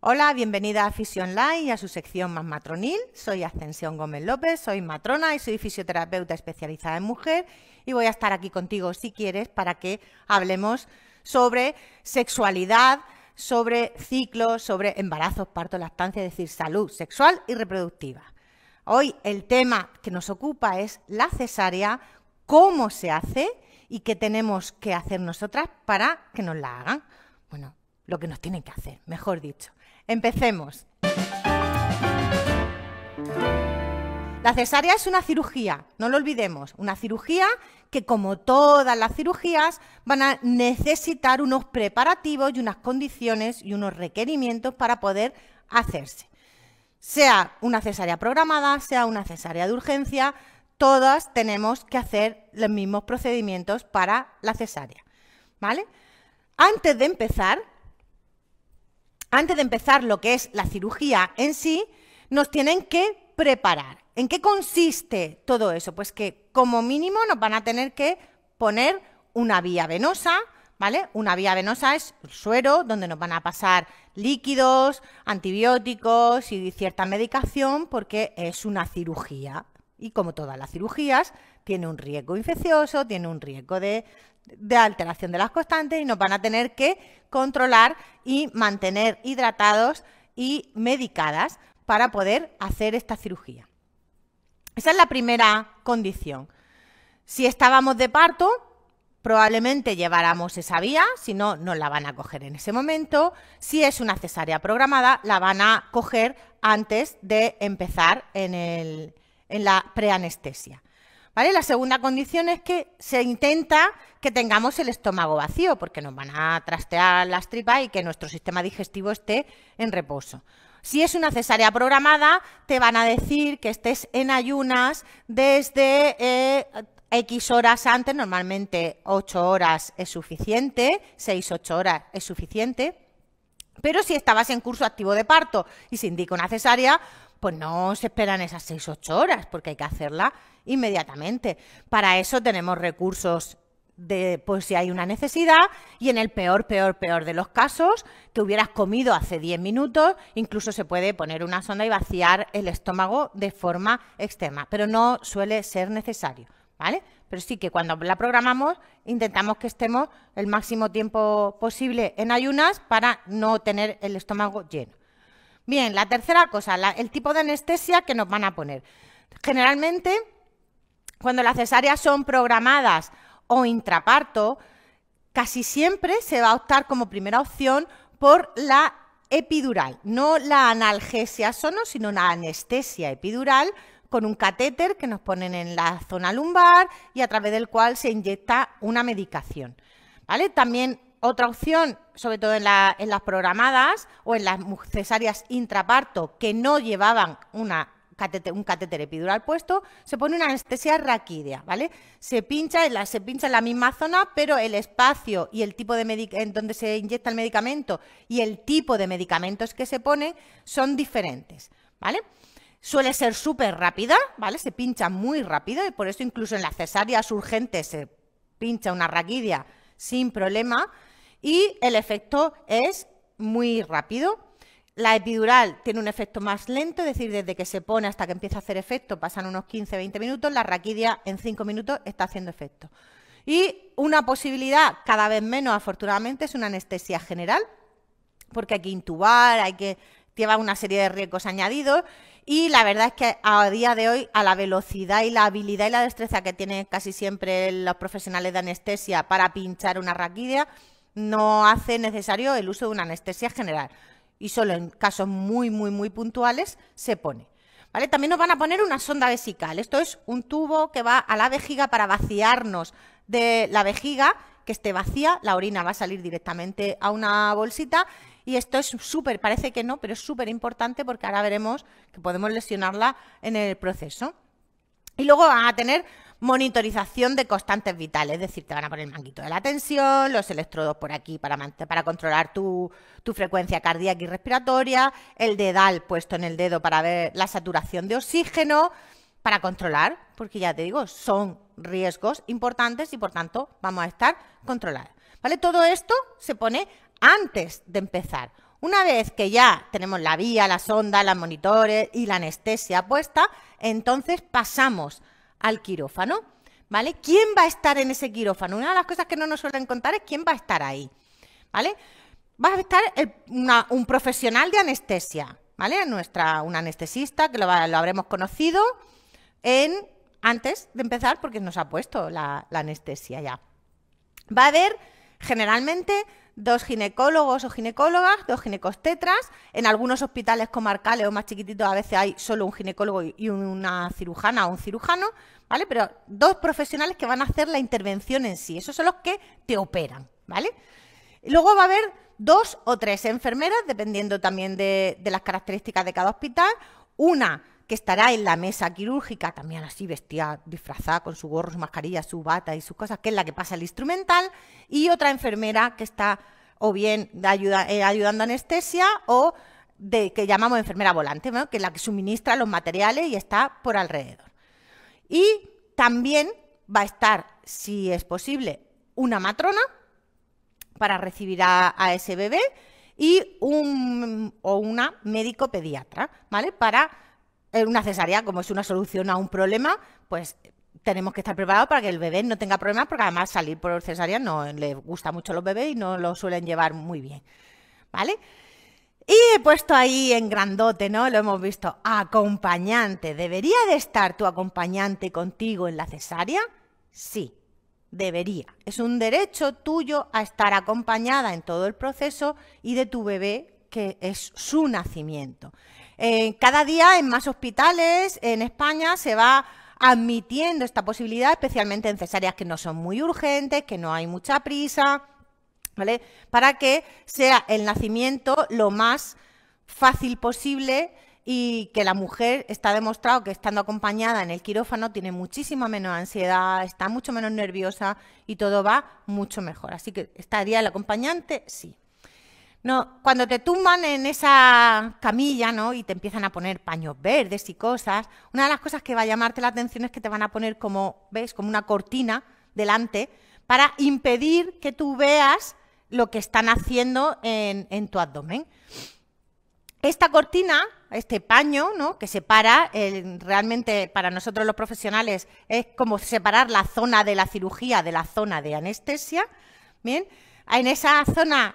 Hola, bienvenida a Online y a su sección más matronil. Soy Ascensión Gómez López, soy matrona y soy fisioterapeuta especializada en mujer y voy a estar aquí contigo si quieres para que hablemos sobre sexualidad, sobre ciclos, sobre embarazos, parto, lactancia, es decir, salud sexual y reproductiva. Hoy el tema que nos ocupa es la cesárea, cómo se hace y qué tenemos que hacer nosotras para que nos la hagan. Bueno, lo que nos tienen que hacer, mejor dicho. Empecemos. La cesárea es una cirugía, no lo olvidemos, una cirugía que como todas las cirugías van a necesitar unos preparativos y unas condiciones y unos requerimientos para poder hacerse. Sea una cesárea programada, sea una cesárea de urgencia, todas tenemos que hacer los mismos procedimientos para la cesárea, ¿vale? Antes de empezar, antes de empezar lo que es la cirugía en sí, nos tienen que preparar. ¿En qué consiste todo eso? Pues que como mínimo nos van a tener que poner una vía venosa, ¿vale? Una vía venosa es el suero, donde nos van a pasar líquidos, antibióticos y cierta medicación, porque es una cirugía. Y como todas las cirugías, tiene un riesgo infeccioso, tiene un riesgo de, alteración de las constantes y nos van a tener que controlar y mantener hidratados y medicadas para poder hacer esta cirugía. Esa es la primera condición. Si estábamos de parto, probablemente lleváramos esa vía, si no, no la van a coger en ese momento. Si es una cesárea programada, la van a coger antes de empezar en el, en la preanestesia. ¿Vale? La segunda condición es que se intenta que tengamos el estómago vacío, porque nos van a trastear las tripas y que nuestro sistema digestivo esté en reposo. Si es una cesárea programada, te van a decir que estés en ayunas desde eh, X horas antes, normalmente 8 horas es suficiente, 6-8 horas es suficiente. Pero si estabas en curso activo de parto y se indica una cesárea, pues no se esperan esas 6 8 horas, porque hay que hacerla inmediatamente. Para eso tenemos recursos de pues si hay una necesidad y en el peor, peor, peor de los casos, que hubieras comido hace 10 minutos, incluso se puede poner una sonda y vaciar el estómago de forma externa, pero no suele ser necesario, ¿vale? Pero sí que cuando la programamos intentamos que estemos el máximo tiempo posible en ayunas para no tener el estómago lleno. Bien, la tercera cosa, el tipo de anestesia que nos van a poner. Generalmente, cuando las cesáreas son programadas o intraparto, casi siempre se va a optar como primera opción por la epidural, no la analgesia sono, sino una anestesia epidural con un catéter que nos ponen en la zona lumbar y a través del cual se inyecta una medicación. ¿Vale? También otra opción, sobre todo en, las programadas o en las cesáreas intraparto que no llevaban un catéter epidural puesto, se pone una anestesia raquídea, ¿vale? Se pincha, en la, misma zona, pero el espacio y el tipo de en donde se inyecta el medicamento y el tipo de medicamentos que se pone son diferentes, ¿vale? Suele ser súper rápida, ¿vale? Se pincha muy rápido y por eso incluso en las cesáreas urgentes se pincha una raquídea sin problema, y el efecto es muy rápido. La epidural tiene un efecto más lento, es decir, desde que se pone hasta que empieza a hacer efecto pasan unos 15-20 minutos, la raquidia en 5 minutos está haciendo efecto. Y una posibilidad cada vez menos, afortunadamente, es una anestesia general, porque hay que intubar, hay que llevar una serie de riesgos añadidos y la verdad es que a día de hoy, a la velocidad y la habilidad y la destreza que tienen casi siempre los profesionales de anestesia para pinchar una raquidia, no hace necesario el uso de una anestesia general y solo en casos muy, muy, muy puntuales se pone. ¿Vale? También nos van a poner una sonda vesical. Esto es un tubo que va a la vejiga para vaciarnos de la vejiga, que esté vacía, la orina va a salir directamente a una bolsita. Y esto es súper, parece que no, pero es súper importante porque ahora veremos que podemos lesionarla en el proceso. Y luego van a tener Monitorización de constantes vitales, es decir, te van a poner el manguito de la tensión, los electrodos por aquí para, controlar tu, frecuencia cardíaca y respiratoria, el dedal puesto en el dedo para ver la saturación de oxígeno, para controlar, porque ya te digo, son riesgos importantes y por tanto vamos a estar controlados. ¿Vale? Todo esto se pone antes de empezar. Una vez que ya tenemos la vía, la sonda, los monitores y la anestesia puesta, entonces pasamos al quirófano, ¿vale? ¿Quién va a estar en ese quirófano? Una de las cosas que no nos suelen contar es quién va a estar ahí, ¿vale? Va a estar un profesional de anestesia, ¿vale? Nuestra, un anestesista que lo, habremos conocido en, antes de empezar porque nos ha puesto la, la anestesia ya. Va a haber generalmente dos ginecólogos o ginecólogas, dos ginecostetras. En algunos hospitales comarcales o más chiquititos a veces hay solo un ginecólogo y una cirujana o un cirujano, ¿vale? Pero dos profesionales que van a hacer la intervención en sí. Esos son los que te operan, ¿vale? luego va a haber dos o tres enfermeras, dependiendo también de, de las características de cada hospital. Una que estará en la mesa quirúrgica, también así vestida, disfrazada, con su gorro, su mascarilla, su bata y sus cosas, que es la que pasa el instrumental, y otra enfermera que está o bien eh, ayudando anestesia o de, que llamamos enfermera volante, que es la que suministra los materiales y está por alrededor. Y también va a estar, si es posible, una matrona para recibir a, ese bebé y un o una médico pediatra, ¿vale? Para una cesárea, como es una solución a un problema, pues tenemos que estar preparados para que el bebé no tenga problemas, porque además salir por cesárea no le gusta mucho a los bebés y no lo suelen llevar muy bien. ¿Vale? Y he puesto ahí en grandote, ¿no? Lo hemos visto. Acompañante. ¿Debería de estar tu acompañante contigo en la cesárea? Sí, debería. Es un derecho tuyo a estar acompañada en todo el proceso y de tu bebé, que es su nacimiento. Eh, cada día en más hospitales en España se va admitiendo esta posibilidad, especialmente en cesáreas que no son muy urgentes, que no hay mucha prisa, ¿vale? Para que sea el nacimiento lo más fácil posible y que la mujer está demostrado que estando acompañada en el quirófano tiene muchísima menos ansiedad, está mucho menos nerviosa y todo va mucho mejor. Así que estaría el acompañante, sí. No, cuando te tumban en esa camilla, ¿no? Y te empiezan a poner paños verdes y cosas, una de las cosas que va a llamarte la atención es que te van a poner como, ¿ves? Como una cortina delante para impedir que tú veas lo que están haciendo en, tu abdomen. Esta cortina, este paño, ¿no? que separa, realmente para nosotros los profesionales es como separar la zona de la cirugía de la zona de anestesia. Bien, en esa zona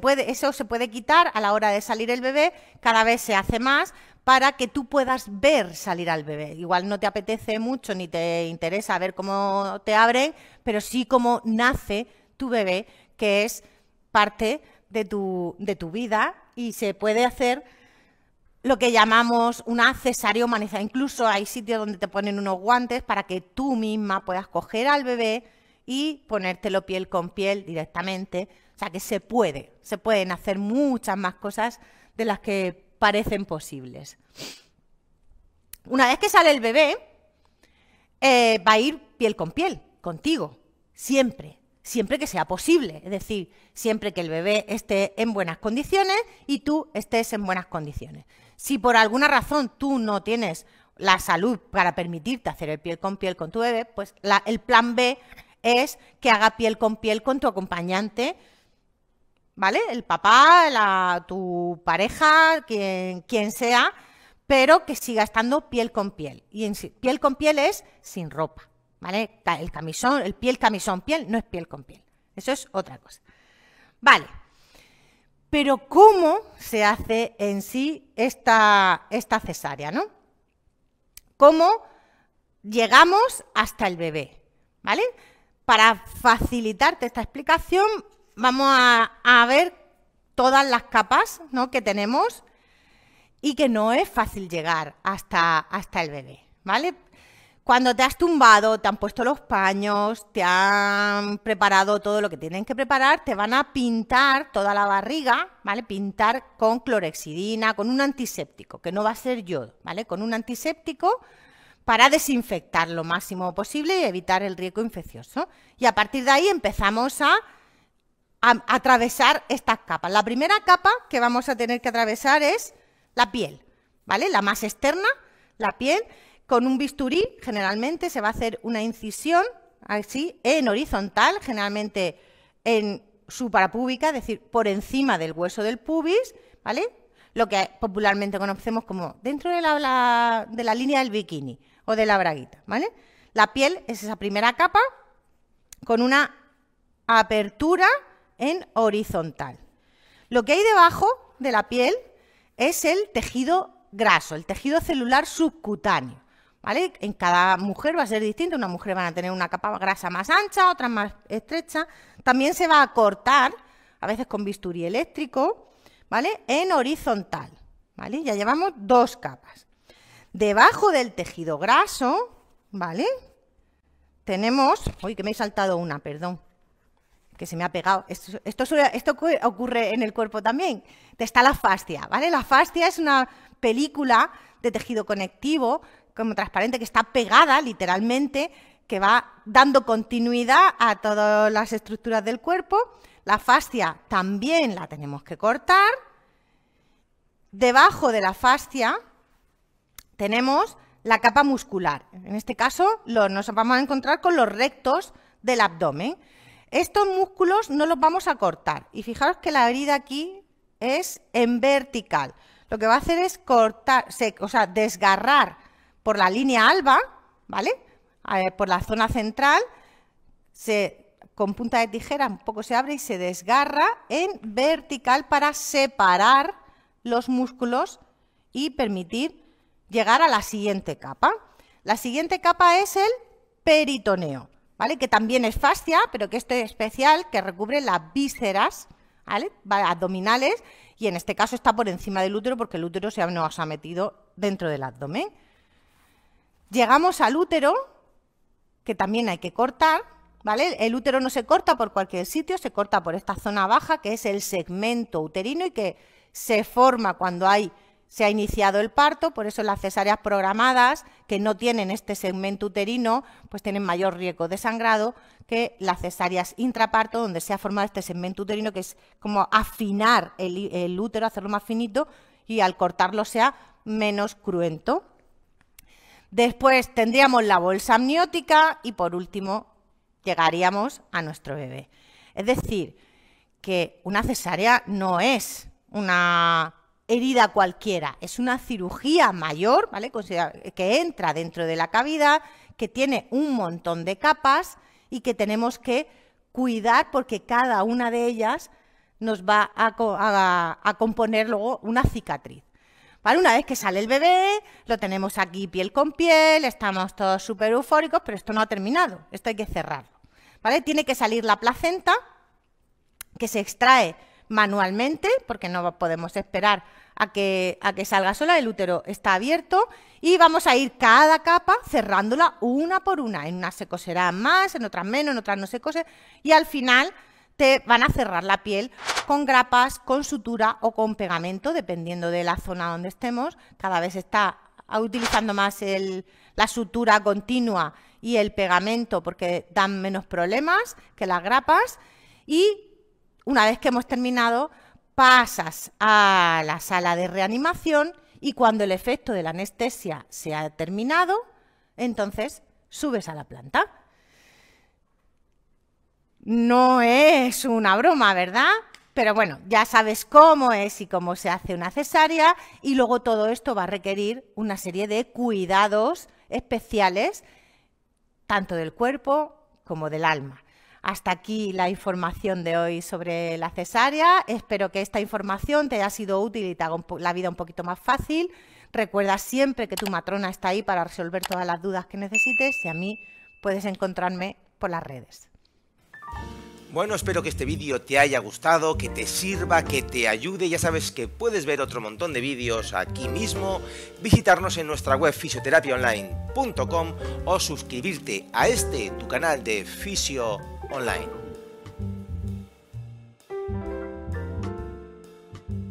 puede, eso se puede quitar a la hora de salir el bebé, cada vez se hace más para que tú puedas ver salir al bebé. Igual no te apetece mucho ni te interesa ver cómo te abren, pero sí cómo nace tu bebé, que es parte de tu, vida y se puede hacer lo que llamamos una cesárea humanizada. Incluso hay sitios donde te ponen unos guantes para que tú misma puedas coger al bebé y ponértelo piel con piel directamente o sea que se puede, se pueden hacer muchas más cosas de las que parecen posibles. Una vez que sale el bebé, eh, va a ir piel con piel, contigo, siempre, siempre que sea posible. Es decir, siempre que el bebé esté en buenas condiciones y tú estés en buenas condiciones. Si por alguna razón tú no tienes la salud para permitirte hacer el piel con piel con tu bebé, pues el plan B es que haga piel con piel con tu acompañante ¿vale? El papá, la, tu pareja, quien, quien sea, pero que siga estando piel con piel. Y piel con piel es sin ropa, ¿vale? El camisón, el piel, camisón, piel, no es piel con piel. Eso es otra cosa. Vale. Pero ¿cómo se hace en sí esta, esta cesárea, no? ¿Cómo llegamos hasta el bebé, ¿vale? Para facilitarte esta explicación, vamos a, ver todas las capas que tenemos y que no es fácil llegar hasta, hasta el bebé, ¿vale? Cuando te has tumbado, te han puesto los paños, te han preparado todo lo que tienen que preparar, te van a pintar toda la barriga, ¿vale? Pintar con clorexidina, con un antiséptico, que no va a ser yodo, ¿vale? Con un antiséptico para desinfectar lo máximo posible y evitar el riesgo infeccioso. Y a partir de ahí empezamos a atravesar estas capas. La primera capa que vamos a tener que atravesar es la piel, ¿vale? La más externa, la piel. Con un bisturí generalmente se va a hacer una incisión así en horizontal, generalmente en suprapúbica, es decir, por encima del hueso del pubis, ¿vale? Lo que popularmente conocemos como dentro de de la línea del bikini o de la braguita, ¿vale? La piel es esa primera capa con una apertura en horizontal. Lo que hay debajo de la piel es el tejido graso, el tejido celular subcutáneo. ¿Vale? En cada mujer va a ser distinto, Una mujer va a tener una capa grasa más ancha, Otra más estrecha. También se va a cortar, a veces con bisturí eléctrico, ¿vale? En horizontal, ¿vale? Ya llevamos dos capas. Debajo del tejido graso, ¿vale? Tenemos, uy, que me he saltado una, perdón que se me ha pegado. Esto, ocurre en el cuerpo también. Está la fascia, ¿vale? La fascia es una película de tejido conectivo, como transparente, que está pegada literalmente, que va dando continuidad a todas las estructuras del cuerpo. La fascia también la tenemos que cortar. Debajo de la fascia tenemos la capa muscular. En este caso nos vamos a encontrar con los rectos del abdomen. Estos músculos no los vamos a cortar. Y fijaros que la herida aquí es en vertical. Lo que va a hacer es cortar, o sea, desgarrar por la línea alba, ¿vale? por la zona central, con punta de tijera un poco se abre y se desgarra en vertical para separar los músculos y permitir llegar a la siguiente capa. La siguiente capa es el peritoneo. Que también es fascia, pero que este especial que recubre las vísceras, Abdominales, y en este caso está por encima del útero porque el útero se ha metido dentro del abdomen. Llegamos al útero, que también hay que cortar, ¿vale? El útero no se corta por cualquier sitio, se corta por esta zona baja, que es el segmento uterino y que se forma cuando hay se ha iniciado el parto, por eso las cesáreas programadas que no tienen este segmento uterino, pues tienen mayor riesgo de sangrado que las cesáreas intraparto, donde se ha formado este segmento uterino, que es como afinar el, útero, hacerlo más finito y al cortarlo sea menos cruento. Después tendríamos la bolsa amniótica y por último llegaríamos a nuestro bebé. Es decir, que una cesárea no es una herida cualquiera, es una cirugía mayor, ¿vale? que entra dentro de la cavidad, que tiene un montón de capas y que tenemos que cuidar porque cada una de ellas nos va a, componer luego una cicatriz. Una vez que sale el bebé, lo tenemos aquí piel con piel, estamos todos súper eufóricos, pero esto no ha terminado, esto hay que cerrarlo. ¿Vale? Tiene que salir la placenta, que se extrae manualmente, porque no podemos esperar a que, salga sola, el útero está abierto y vamos a ir cada capa cerrándola una por una. En unas se coserá más, en otras menos, en otras no se cose y al final te van a cerrar la piel con grapas, con sutura o con pegamento, dependiendo de la zona donde estemos. Cada vez está utilizando más la sutura continua y el pegamento porque dan menos problemas que las grapas y una vez que hemos terminado, pasas a la sala de reanimación y cuando el efecto de la anestesia se ha terminado, entonces subes a la planta. No es una broma, ¿verdad? Pero bueno, ya sabes cómo es y cómo se hace una cesárea y luego todo esto va a requerir una serie de cuidados especiales, tanto del cuerpo como del alma. Hasta aquí la información de hoy sobre la cesárea. Espero que esta información te haya sido útil y te haga la vida un poquito más fácil. Recuerda siempre que tu matrona está ahí para resolver todas las dudas que necesites y a mí puedes encontrarme por las redes. Bueno, espero que este vídeo te haya gustado, que te sirva, que te ayude. Ya sabes que puedes ver otro montón de vídeos aquí mismo, visitarnos en nuestra web fisioterapiaonline.com o suscribirte a este, tu canal de Fisio online.